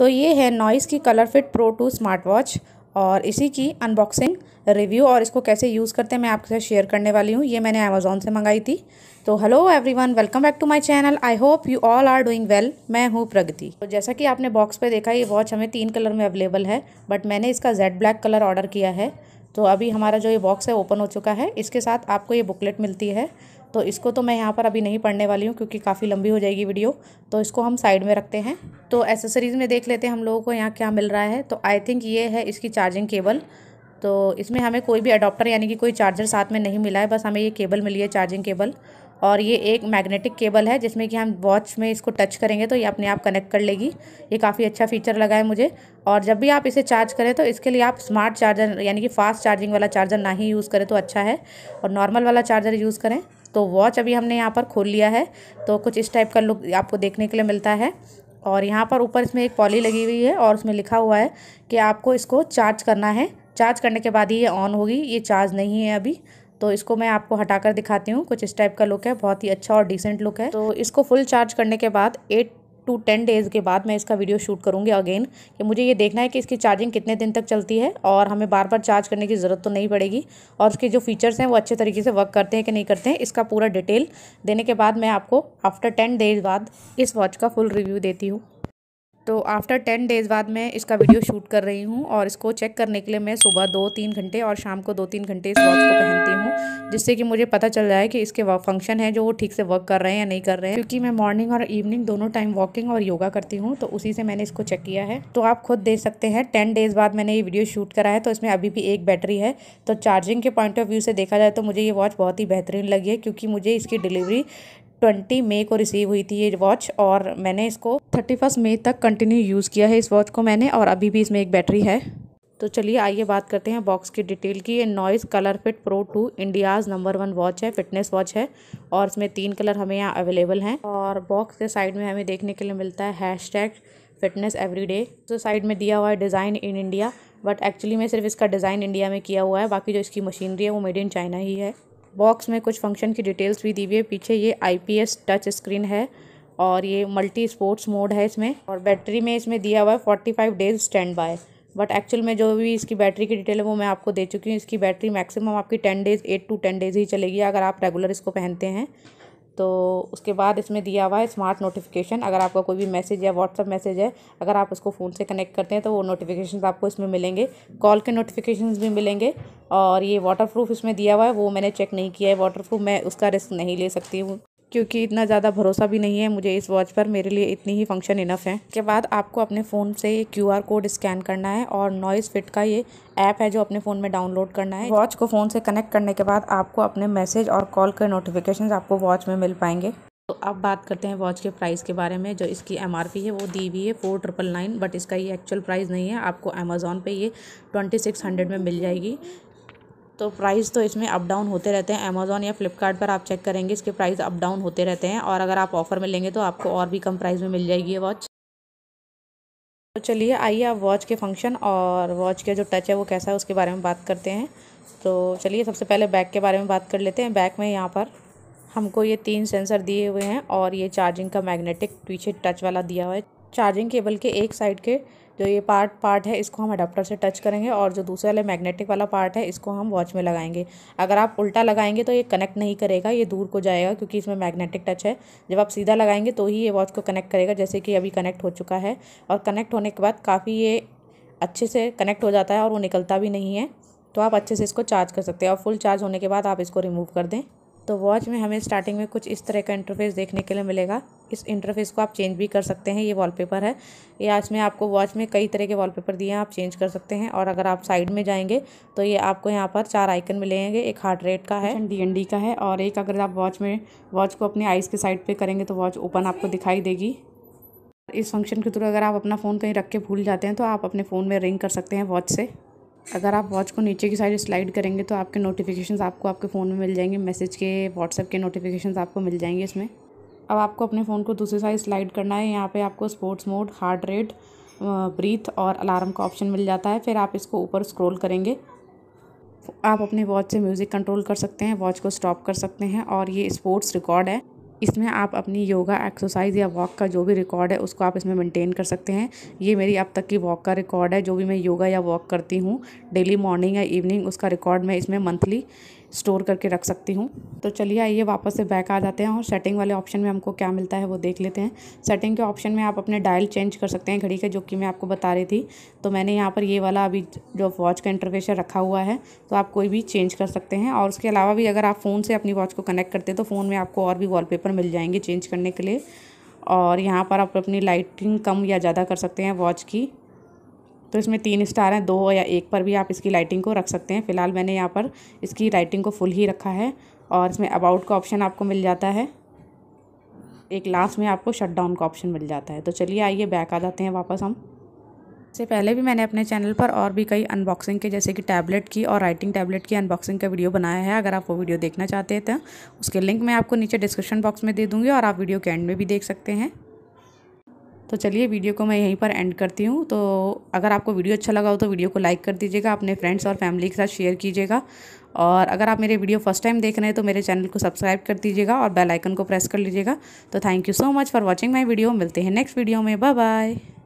तो ये है नॉइस की ColorFit pro two smart watch और इसी की अनबॉक्सिंग रिव्यू और इसको कैसे यूज़ करते हैं मैं आपके साथ शेयर करने वाली हूँ ये मैंने अमेज़ोन से मंगाई थी तो hello everyone welcome back to my channel I hope you all are doing well मैं हूँ प्रगति तो जैसा कि आपने बॉक्स पे देखा ये वॉच हमें तीन कलर में अवेलेबल है बट मैंने इसका जेड ब्लैक कलर ऑर्डर किया है तो अभी हमारा जो ये बॉक्स है ओपन हो चुका है इसके साथ आपको ये बुकलेट मिलती है तो इसको तो मैं यहाँ पर अभी नहीं पढ़ने वाली हूँ क्योंकि काफ़ी लंबी हो जाएगी वीडियो तो इसको हम साइड में रखते हैं तो एसेसरीज़ में देख लेते हैं हम लोगों को यहाँ क्या मिल रहा है तो आई थिंक ये है इसकी चार्जिंग केबल तो इसमें हमें कोई भी अडोप्टर यानी कि कोई चार्जर साथ में नहीं मिला है बस हमें ये केबल मिली है चार्जिंग केबल और ये एक मैग्नेटिक केबल है जिसमें कि हम वॉच में इसको टच करेंगे तो ये अपने आप कनेक्ट कर लेगी ये काफ़ी अच्छा फीचर लगा है मुझे और जब भी आप इसे चार्ज करें तो इसके लिए आप स्मार्ट चार्जर यानी कि फ़ास्ट चार्जिंग वाला चार्जर ना ही यूज़ करें तो अच्छा है और नॉर्मल वाला चार्जर यूज़ करें तो वॉच अभी हमने यहाँ पर खोल लिया है तो कुछ इस टाइप का लुक आपको देखने के लिए मिलता है और यहाँ पर ऊपर इसमें एक पॉली लगी हुई है और उसमें लिखा हुआ है कि आपको इसको चार्ज करना है चार्ज करने के बाद ही ये ऑन होगी ये चार्ज नहीं है अभी तो इसको मैं आपको हटा कर दिखाती हूँ कुछ इस टाइप का लुक है बहुत ही अच्छा और डिसेंट लुक है तो इसको फुल चार्ज करने के बाद एट टू टेन डेज़ के बाद मैं इसका वीडियो शूट करूँगी अगेन कि मुझे ये देखना है कि इसकी चार्जिंग कितने दिन तक चलती है और हमें बार बार चार्ज करने की ज़रूरत तो नहीं पड़ेगी और उसके जो फीचर्स हैं वो अच्छे तरीके से वर्क करते हैं कि नहीं करते हैं इसका पूरा डिटेल देने के बाद मैं आपको आफ्टर टेन डेज़ बाद इस वॉच का फुल रिव्यू देती हूँ तो आफ्टर टेन डेज़ बाद मैं इसका वीडियो शूट कर रही हूँ और इसको चेक करने के लिए मैं सुबह दो तीन घंटे और शाम को दो तीन घंटे इस वॉच को पहनती हूँ जिससे कि मुझे पता चल जाए कि इसके फंक्शन है जो वो ठीक से वर्क कर रहे हैं या नहीं कर रहे हैं क्योंकि मैं मॉर्निंग और इवनिंग दोनों टाइम वॉकिंग और योगा करती हूँ तो उसी से मैंने इसको चेक किया है तो आप खुद देख सकते हैं टेन डेज़ बाद मैंने ये वीडियो शूट करा है तो इसमें अभी भी एक बैटरी है तो चार्जिंग के पॉइंट ऑफ व्यू से देखा जाए तो मुझे ये वॉच बहुत ही बेहतरीन लगी है क्योंकि मुझे इसकी डिलीवरी ट्वेंटी मई को रिसीव हुई थी ये वॉच और मैंने इसको थर्टी फर्स्ट मे तक कंटिन्यू यूज़ किया है इस वॉच को मैंने और अभी भी इसमें एक बैटरी है तो चलिए आइए बात करते हैं बॉक्स की डिटेल की ये Noise ColorFit pro two India's number one watch है फिटनेस वॉच है और इसमें तीन कलर हमें यहाँ अवेलेबल हैं और बॉक्स के साइड में हमें देखने के लिए मिलता है hashtag fitness every day तो साइड में दिया हुआ है design in India but actually में सिर्फ इसका डिज़ाइन इंडिया में किया हुआ है बाकी जो इसकी मशीनरी है वो मेड इन चाइना ही है बॉक्स में कुछ फंक्शन की डिटेल्स भी दी हुई है पीछे ये आईपीएस टच स्क्रीन है और ये मल्टी स्पोर्ट्स मोड है इसमें और बैटरी में इसमें दिया हुआ है forty five days standby but actual में जो भी इसकी बैटरी की डिटेल है वो मैं आपको दे चुकी हूँ इसकी बैटरी मैक्सिमम आपकी ten days eight to ten days ही चलेगी अगर आप रेगुलर इसको पहनते हैं तो उसके बाद इसमें दिया हुआ है स्मार्ट नोटिफिकेशन अगर आपका कोई भी मैसेज या व्हाट्सअप मैसेज है अगर आप उसको फ़ोन से कनेक्ट करते हैं तो वो नोटिफिकेशन आपको इसमें मिलेंगे कॉल के नोटिफिकेशन भी मिलेंगे और ये वाटर प्रूफ इसमें दिया हुआ है वो मैंने चेक नहीं किया है वाटर प्रूफ मैं उसका रिस्क नहीं ले सकती हूँ क्योंकि इतना ज़्यादा भरोसा भी नहीं है मुझे इस वॉच पर मेरे लिए इतनी ही फंक्शन इनफ है के बाद आपको अपने फ़ोन से ये क्यू कोड स्कैन करना है और नॉइस फिट का ये ऐप है जो अपने फ़ोन में डाउनलोड करना है वॉच को फ़ोन से कनेक्ट करने के बाद आपको अपने मैसेज और कॉल के नोटिफिकेशन आपको वॉच में मिल पाएंगे तो अब बात करते हैं वॉच के प्राइस के बारे में जो इसकी एम है वो दी हुई है फोर ट्रिपल नाइन बट इसका ये एक्चुअल प्राइस नहीं है आपको अमेज़ोन पे ये ट्वेंटी सिक्स हंड्रेड में मिल जाएगी तो प्राइस तो इसमें अप डाउन होते रहते हैं अमेज़ोन या फ्लिपकार्ट पर आप चेक करेंगे इसके प्राइस अप डाउन होते रहते हैं और अगर आप ऑफ़र में लेंगे तो आपको और भी कम प्राइस में मिल जाएगी ये वॉच तो चलिए आइए आप वॉच के फंक्शन और वॉच का जो टच है वो कैसा है उसके बारे में बात करते हैं तो चलिए सबसे पहले बैक के बारे में बात कर लेते हैं बैक में यहाँ पर हमको ये तीन सेंसर दिए हुए हैं और ये चार्जिंग का मैग्नेटिक पीछे टच वाला दिया हुआ है चार्जिंग केबल के एक साइड के जो ये पार्ट पार्ट है इसको हम अडाप्टर से टच करेंगे और जो दूसरे वाले मैग्नेटिक वाला पार्ट है इसको हम वॉच में लगाएंगे अगर आप उल्टा लगाएंगे तो ये कनेक्ट नहीं करेगा ये दूर को जाएगा क्योंकि इसमें मैग्नेटिक टच है जब आप सीधा लगाएंगे तो ही ये वॉच को कनेक्ट करेगा जैसे कि अभी कनेक्ट हो चुका है और कनेक्ट होने के बाद काफ़ी ये अच्छे से कनेक्ट हो जाता है और वो निकलता भी नहीं है तो आप अच्छे से इसको चार्ज कर सकते हैं और फुल चार्ज होने के बाद आप इसको रिमूव कर दें तो वॉच में हमें स्टार्टिंग में कुछ इस तरह का इंटरफेस देखने के लिए मिलेगा इस इंटरफेस को आप चेंज भी कर सकते हैं ये वॉलपेपर है या इसमें आपको वॉच में कई तरह के वॉलपेपर दिए हैं आप चेंज कर सकते हैं और अगर आप साइड में जाएंगे तो ये आपको यहाँ पर चार आइकन मिलेंगे एक हार्ट रेट का है डी एन डी का है और एक अगर आप वॉच में वॉच को अपने आइज़ के साइड पर करेंगे तो वॉच ओपन आपको दिखाई देगी इस फंक्शन के थ्रू अगर आप अपना फ़ोन कहीं रख के भूल जाते हैं तो आप अपने फ़ोन में रिंग कर सकते हैं वॉच से अगर आप वॉच को नीचे की साइड स्लाइड करेंगे तो आपके नोटिफिकेशंस आपको आपके फ़ोन में मिल जाएंगे मैसेज के व्हाट्सएप के नोटिफिकेशंस आपको मिल जाएंगे इसमें अब आपको अपने फ़ोन को दूसरी साइड स्लाइड करना है यहाँ पे आपको sports mode heart rate breath और अलार्म का ऑप्शन मिल जाता है फिर आप इसको ऊपर स्क्रॉल करेंगे आप अपने वॉच से म्यूज़िक कंट्रोल कर सकते हैं वॉच को स्टॉप कर सकते हैं और ये स्पोर्ट्स रिकॉर्ड है इसमें आप अपनी योगा एक्सरसाइज या वॉक का जो भी रिकॉर्ड है उसको आप इसमें मेंटेन कर सकते हैं ये मेरी अब तक की वॉक का रिकॉर्ड है जो भी मैं योगा या वॉक करती हूँ डेली मॉर्निंग या इवनिंग उसका रिकॉर्ड मैं इसमें मंथली स्टोर करके रख सकती हूँ तो चलिए आइए वापस से बैक आ जाते हैं और सेटिंग वाले ऑप्शन में हमको क्या मिलता है वो देख लेते हैं सेटिंग के ऑप्शन में आप अपने डायल चेंज कर सकते हैं घड़ी के जो कि मैं आपको बता रही थी तो मैंने यहाँ पर ये वाला अभी जो वॉच का इंटरवेशन रखा हुआ है तो आप कोई भी चेंज कर सकते हैं और उसके अलावा भी अगर आप फ़ोन से अपनी वॉच को कनेक्ट करते हैं तो फ़ोन में आपको और भी वॉलपेपर मिल जाएंगे चेंज करने के लिए और यहाँ पर आप अपनी लाइटिंग कम या ज़्यादा कर सकते हैं वॉच की तो इसमें तीन स्टार हैं दो या एक पर भी आप इसकी लाइटिंग को रख सकते हैं फ़िलहाल मैंने यहाँ पर इसकी लाइटिंग को फुल ही रखा है और इसमें अबाउट का ऑप्शन आपको मिल जाता है एक लास्ट में आपको शट डाउन का ऑप्शन मिल जाता है तो चलिए आइए बैक आ जाते हैं वापस हम इससे पहले भी मैंने अपने चैनल पर और भी कई अनबॉक्सिंग के जैसे कि टैबलेट की और राइटिंग टैबलेट की अनबॉक्सिंग का वीडियो बनाया है अगर आप वो वीडियो देखना चाहते हैं तो उसके लिंक मैं आपको नीचे डिस्क्रिप्शन बॉक्स में दे दूँगी और आप वीडियो के एंड में भी देख सकते हैं तो चलिए वीडियो को मैं यहीं पर एंड करती हूँ तो अगर आपको वीडियो अच्छा लगा हो तो वीडियो को लाइक कर दीजिएगा अपने फ्रेंड्स और फैमिली के साथ शेयर कीजिएगा और अगर आप मेरे वीडियो फर्स्ट टाइम देख रहे हैं तो मेरे चैनल को सब्सक्राइब कर दीजिएगा और बेल आइकन को प्रेस कर लीजिएगा तो thank you so much for watching my video मिलते हैं नेक्स्ट वीडियो में बाय बाय